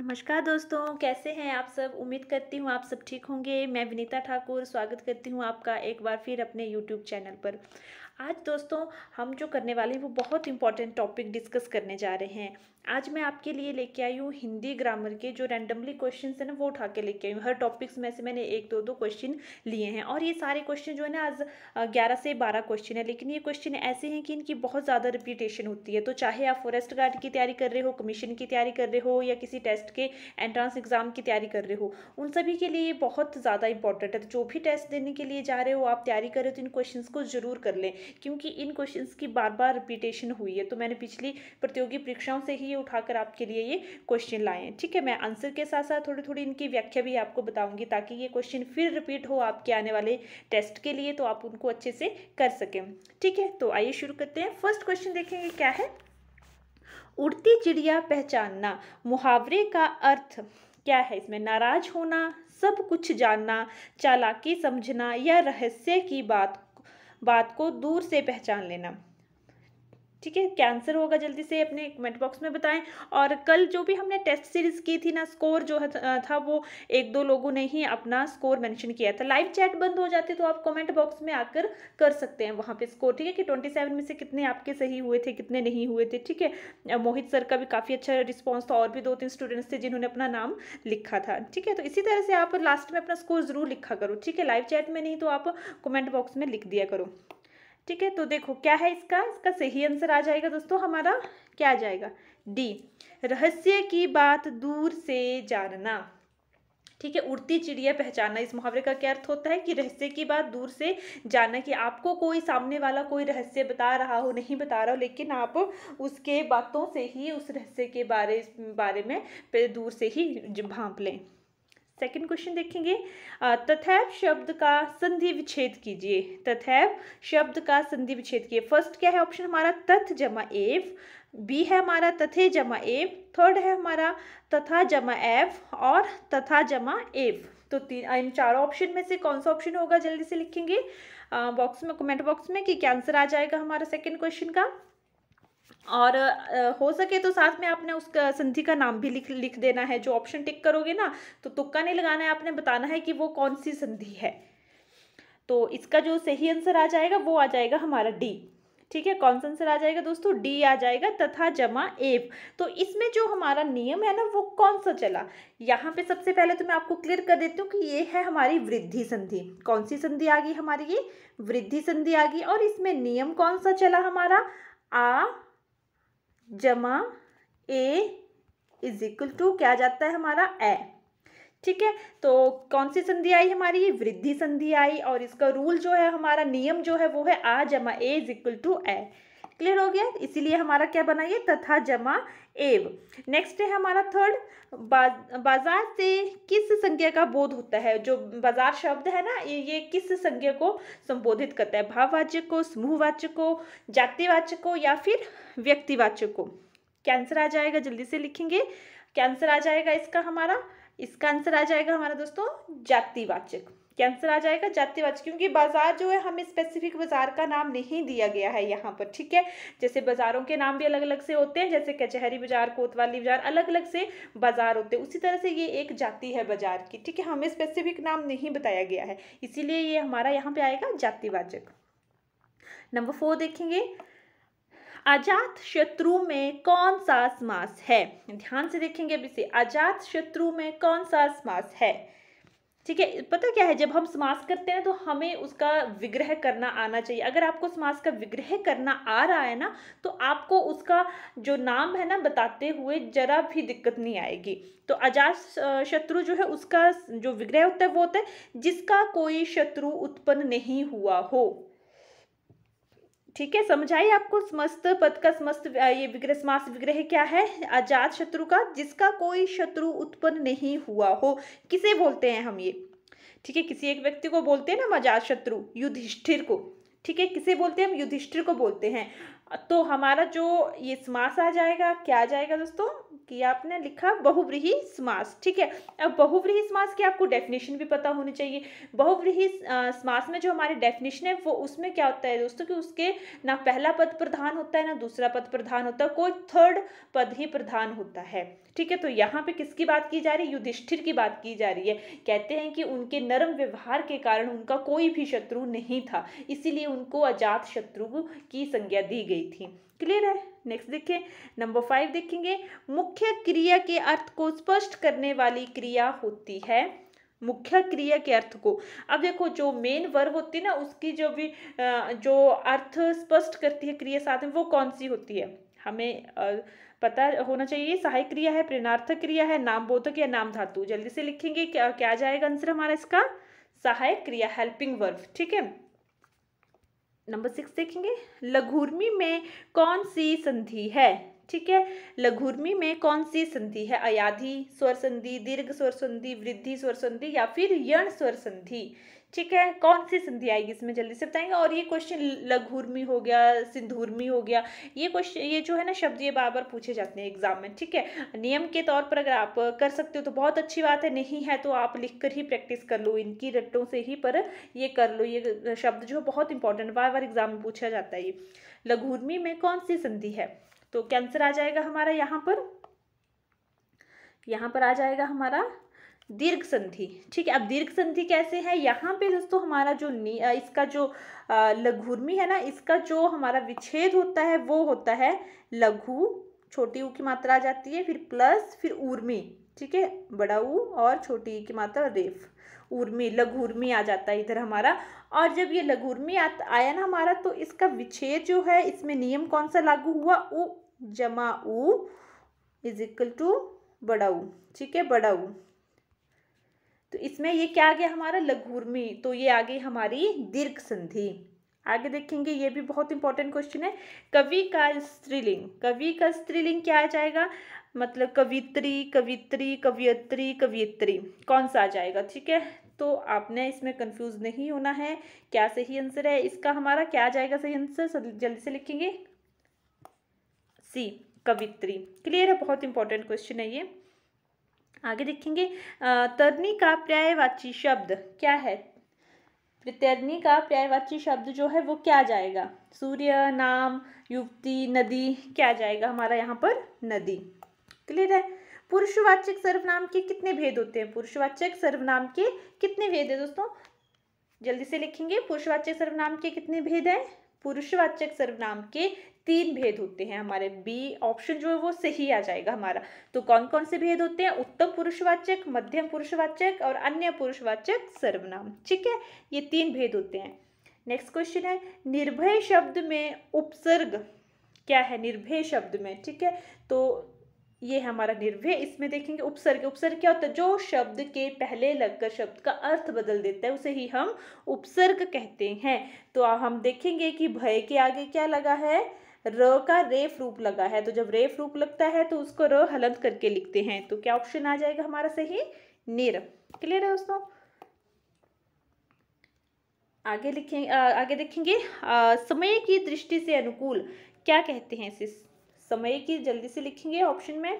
नमस्कार दोस्तों कैसे हैं आप सब उम्मीद करती हूँ आप सब ठीक होंगे मैं विनीता ठाकुर स्वागत करती हूँ आपका एक बार फिर अपने यूट्यूब चैनल पर आज दोस्तों हम जो करने वाले हैं वो बहुत इंपॉर्टेंट टॉपिक डिस्कस करने जा रहे हैं आज मैं आपके लिए लेके आई हूँ हिंदी ग्रामर के जो रैंडमली क्वेश्चन है ना वो उठा के लेके आई हूँ हर टॉपिक्स में से मैंने एक दो दो क्वेश्चन लिए हैं और ये सारे क्वेश्चन जो है ना आज ग्यारह से बारह क्वेश्चन है लेकिन ये क्वेश्चन ऐसे हैं कि इनकी बहुत ज़्यादा रिपीटेशन होती है तो चाहे आप फॉरेस्ट गार्ड की तैयारी कर रहे हो कमीशन की तैयारी कर रहे हो या किसी टेस्ट के एंट्रांस एग्ज़ाम की तैयारी कर रहे हो उन सभी के लिए ये बहुत ज़्यादा इंपॉर्टेंट है तो जो भी टेस्ट देने के लिए जा रहे हो आप तैयारी कर रहे हो तो इन क्वेश्चन को जरूर कर लें क्योंकि इन क्वेश्चन की बार बार रिपीटेशन हुई है तो मैंने पिछली प्रतियोगी परीक्षाओं से ही ये उठाकर आपके लिए ये क्वेश्चन लाए हैं ठीक है मैं आंसर के साथ साथ थोड़ी थोड़ी इनकी व्याख्या भी आपको बताऊंगी ताकि ये क्वेश्चन फिर रिपीट हो आपके आने वाले टेस्ट के लिए तो आप उनको अच्छे से कर सकें ठीक है तो आइए शुरू करते हैं फर्स्ट क्वेश्चन देखेंगे क्या है उड़ती चिड़िया पहचानना मुहावरे का अर्थ क्या है इसमें नाराज होना सब कुछ जानना चालाकी समझना या रहस्य की बात बात को दूर से पहचान लेना ठीक है कैंसर होगा जल्दी से अपने कमेंट बॉक्स में बताएं और कल जो भी हमने टेस्ट सीरीज की थी ना स्कोर जो था वो एक दो लोगों ने ही अपना स्कोर मेंशन किया था लाइव चैट बंद हो जाती तो आप कमेंट बॉक्स में आकर कर सकते हैं वहाँ पे स्कोर ठीक है कि ट्वेंटी सेवन में से कितने आपके सही हुए थे कितने नहीं हुए थे ठीक है मोहित सर का भी काफ़ी अच्छा रिस्पॉन्स था और भी दो तीन स्टूडेंट्स थे जिन्होंने अपना नाम लिखा था ठीक है तो इसी तरह से आप लास्ट में अपना स्कोर ज़रूर लिखा करो ठीक है लाइव चैट में नहीं तो आप कॉमेंट बॉक्स में लिख दिया करो ठीक है तो देखो क्या है इसका इसका सही आंसर आ जाएगा दोस्तों हमारा क्या आ जाएगा डी रहस्य की बात दूर से जानना ठीक है उड़ती चिड़िया पहचानना इस मुहावरे का क्या अर्थ होता है कि रहस्य की बात दूर से जानना कि आपको कोई सामने वाला कोई रहस्य बता रहा हो नहीं बता रहा हो लेकिन आप उसके बातों से ही उस रहस्य के बारे बारे में दूर से ही भांप लें सेकंड क्वेश्चन देखेंगे तथैव शब्द का संधि विच्छेद कीजिए तथैव शब्द का संधि विच्छेद कीजिए फर्स्ट क्या है ऑप्शन हमारा तथ जमा एव बी है हमारा तथे जमा एव थर्ड है हमारा तथा जमा एव और तथा जमा एव तो तीन इन चारों ऑप्शन में से कौन सा ऑप्शन होगा जल्दी से लिखेंगे बॉक्स में कमेंट बॉक्स में कि क्या आंसर आ जाएगा हमारा सेकंड क्वेश्चन का और हो सके तो साथ में आपने उस संधि का नाम भी लिख लिख देना है जो ऑप्शन टिक करोगे ना तो तुक्का नहीं लगाना है आपने बताना है कि वो कौन सी संधि है तो इसका जो सही आंसर आ जाएगा वो आ जाएगा हमारा डी ठीक है कौन सा आंसर आ जाएगा दोस्तों डी आ जाएगा तथा जमा एव तो इसमें जो हमारा नियम है ना वो कौन सा चला यहाँ पे सबसे पहले तो मैं आपको क्लियर कर देती हूँ कि ये है हमारी वृद्धि संधि कौन सी संधि आ गई हमारी ये वृद्धि संधि आ गई और इसमें नियम कौन सा चला हमारा आ जमा ए इज इक्वल टू क्या जाता है हमारा ए ठीक है तो कौन सी संधि आई हमारी वृद्धि संधि आई और इसका रूल जो है हमारा नियम जो है वो है आ जमा A is equal to A क्लियर हो गया इसीलिए हमारा क्या बना ये तथा जमा एव नेक्स्ट है हमारा थर्ड बाजार से किस संज्ञा का बोध होता है जो बाजार शब्द है ना ये ये किस संज्ञा को संबोधित करता है भाववाचक को समूहवाच्य को जातिवाचक को या फिर व्यक्तिवाचक को क्या आंसर आ जाएगा जल्दी से लिखेंगे क्या आंसर आ जाएगा इसका हमारा इसका आंसर आ जाएगा हमारा दोस्तों जातिवाचक कैंसर आ जाएगा जातिवाच क्योंकि बाजार जो है हमें स्पेसिफिक बाजार का नाम नहीं दिया गया है यहाँ पर ठीक है जैसे बाजारों के नाम भी अलग अलग से होते हैं जैसे कचहरी बाजार कोतवाली बाजार अलग अलग से बाजार होते हैं उसी तरह से ये एक जाति है बाजार की ठीक है हमें स्पेसिफिक नाम नहीं बताया गया है इसीलिए ये हमारा यहाँ पे आएगा जातिवाचक नंबर फोर देखेंगे अजात शत्रु में कौन सा समास है ध्यान से देखेंगे अभी से अजात शत्रु में कौन सा समास है ठीक है पता क्या है जब हम समास करते हैं तो हमें उसका विग्रह करना आना चाहिए अगर आपको समास का विग्रह करना आ रहा है ना तो आपको उसका जो नाम है ना बताते हुए जरा भी दिक्कत नहीं आएगी तो अजात शत्रु जो है उसका जो विग्रह होता है वो होता है जिसका कोई शत्रु उत्पन्न नहीं हुआ हो ठीक है समझाइए आपको समस्त पद का समस्त ये विग्रह समास विग्रह क्या है आजाद शत्रु का जिसका कोई शत्रु उत्पन्न नहीं हुआ हो किसे बोलते हैं हम ये ठीक है किसी एक व्यक्ति को बोलते हैं ना हम अजात शत्रु युधिष्ठिर को ठीक है किसे बोलते हैं हम युधिष्ठिर को बोलते हैं तो हमारा जो ये समास आ जाएगा क्या आ जाएगा दोस्तों किया आपने लिखा बहुव्रीही समास ठीक है अब बहुव्रीही समास की आपको डेफिनेशन भी पता होनी चाहिए बहुव्रीही समास में जो हमारी डेफिनेशन है वो उसमें क्या होता है दोस्तों कि उसके ना पहला पद प्रधान होता है ना दूसरा पद प्रधान होता है कोई थर्ड पद ही प्रधान होता है ठीक है तो यहाँ पे किसकी बात की जा रही है युधिष्ठिर की बात की जा रही है कहते हैं कि उनके नरम व्यवहार के कारण उनका कोई भी शत्रु नहीं था इसीलिए उनको अजात शत्रु की संज्ञा दी गई थी क्लियर है नेक्स्ट देखें नंबर फाइव देखेंगे मुख्य क्रिया के अर्थ को स्पष्ट करने वाली क्रिया होती है मुख्य क्रिया के अर्थ को अब देखो जो मेन वर्ब होती है ना उसकी जो भी जो अर्थ स्पष्ट करती है क्रिया साथ में वो कौन सी होती है हमें पता होना चाहिए सहायक क्रिया है प्रेरणार्थक क्रिया है नाम बोधक या नाम धातु जल्दी से लिखेंगे क्या क्या जाएगा आंसर हमारा इसका सहायक क्रिया हेल्पिंग वर्ब ठीक है नंबर सिक्स देखेंगे लघुर्मी में कौन सी संधि है ठीक है लघुर्मी में कौन सी संधि है अयाधि स्वर संधि दीर्घ स्वर संधि वृद्धि स्वर संधि या फिर यण स्वर संधि ठीक है कौन सी संधि आएगी इसमें जल्दी से बताएंगे और ये क्वेश्चन लघुर्मी हो गया सिंधुर्मी हो गया ये क्वेश्चन ये जो है ना शब्द ये बार बार पूछे जाते हैं एग्जाम में ठीक है नियम के तौर पर अगर आप कर सकते हो तो बहुत अच्छी बात है नहीं है तो आप लिख कर ही प्रैक्टिस कर लो इनकी रट्टों से ही पर ये कर लो ये शब्द जो है बहुत इंपॉर्टेंट बार बार एग्जाम में पूछा जाता है ये लघुर्मी में कौन सी संधि है तो क्या आंसर आ जाएगा हमारा यहाँ पर यहाँ पर आ जाएगा हमारा दीर्घ संधि ठीक है अब दीर्घ संधि कैसे है यहाँ पे दोस्तों हमारा जो नी इसका जो लघुर्मी है ना इसका जो हमारा विच्छेद होता है वो होता है लघु छोटी ऊ की मात्रा आ जाती है फिर प्लस फिर उर्मी ठीक है बड़ा ऊ और छोटी की मात्रा रेफ उर्मी लघुर्मी आ जाता है इधर हमारा और जब ये लघुर्मी आया ना हमारा तो इसका विच्छेद जो है इसमें नियम कौन सा लागू हुआ उ जमा उ इज इक्वल टू बड़ा ऊ ठीक है बड़ा ऊ तो इसमें ये क्या आ गया हमारा लघुर्मी तो ये आ गई हमारी दीर्घ संधि आगे देखेंगे ये भी बहुत इंपॉर्टेंट क्वेश्चन है कवि का स्त्रीलिंग कवि का स्त्रीलिंग क्या आ जाएगा मतलब कवित्री कवित्री कवियत्री कवियत्री कौन सा आ जाएगा ठीक है तो आपने इसमें कंफ्यूज नहीं होना है क्या सही आंसर है इसका हमारा क्या आ जाएगा सही आंसर जल्दी से लिखेंगे सी कवित्री क्लियर है बहुत इंपॉर्टेंट क्वेश्चन है ये आगे देखेंगे तरनी का पर्यायवाची शब्द क्या है तरनी का पर्यायवाची शब्द जो है वो क्या जाएगा सूर्य नाम युवती नदी क्या जाएगा हमारा यहाँ पर नदी क्लियर है पुरुषवाचक सर्वनाम के कितने भेद होते हैं पुरुषवाचक सर्वनाम के कितने भेद है दोस्तों जल्दी से लिखेंगे पुरुषवाचक सर्वनाम के कितने भेद हैं पुरुषवाचक सर्वनाम के तीन भेद होते हैं हमारे बी ऑप्शन जो है वो सही आ जाएगा हमारा तो कौन कौन से भेद होते हैं उत्तम पुरुषवाचक मध्यम पुरुषवाचक और अन्य पुरुषवाचक सर्वनाम ठीक है ये तीन भेद होते हैं नेक्स्ट क्वेश्चन है निर्भय शब्द में उपसर्ग क्या है निर्भय शब्द में ठीक है तो ये हमारा निर्भय इसमें देखेंगे उपसर्ग उपसर्ग क्या होता है जो शब्द के पहले लगकर शब्द का अर्थ बदल देता है उसे ही हम उपसर्ग कहते हैं तो हम देखेंगे कि भय के आगे क्या लगा है र का रेफ रूप लगा है तो जब रेफ रूप लगता है तो उसको र हलंत करके लिखते हैं तो क्या ऑप्शन आ जाएगा हमारा सही निर क्लियर है दोस्तों आगे लिखें आगे देखेंगे आ, समय की दृष्टि से अनुकूल क्या कहते हैं इसे समय की जल्दी से लिखेंगे ऑप्शन में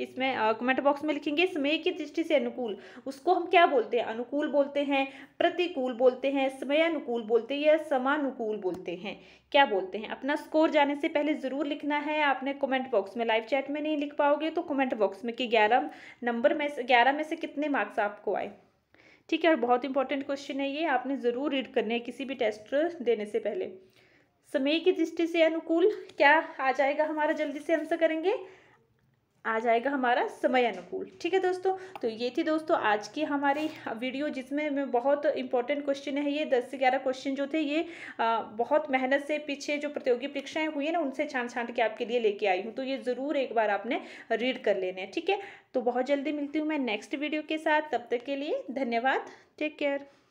इसमें कमेंट बॉक्स में लिखेंगे समय की दृष्टि से अनुकूल उसको हम क्या बोलते हैं अनुकूल बोलते हैं प्रतिकूल बोलते हैं समयानुकूल बोलते हैं या समानुकूल बोलते हैं क्या बोलते हैं अपना स्कोर जाने से पहले ज़रूर लिखना है आपने कमेंट बॉक्स में लाइव चैट में नहीं लिख पाओगे तो कमेंट बॉक्स में कि ग्यारह नंबर में से ग्यारह में से कितने मार्क्स आपको आए ठीक है और बहुत इंपॉर्टेंट क्वेश्चन है ये आपने ज़रूर रीड करने हैं किसी भी टेस्ट देने से पहले समय की दृष्टि से अनुकूल क्या आ जाएगा हमारा जल्दी से आंसर करेंगे आ जाएगा हमारा समय अनुकूल ठीक है दोस्तों तो ये थी दोस्तों आज की हमारी वीडियो जिसमें बहुत इंपॉर्टेंट क्वेश्चन है ये दस से ग्यारह क्वेश्चन जो थे ये आ, बहुत मेहनत से पीछे जो प्रतियोगी परीक्षाएं हुई है ना उनसे छान छांट के आपके लिए लेके आई हूँ तो ये ज़रूर एक बार आपने रीड कर लेने हैं ठीक है तो बहुत जल्दी मिलती हूँ मैं नेक्स्ट वीडियो के साथ तब तक के लिए धन्यवाद टेक केयर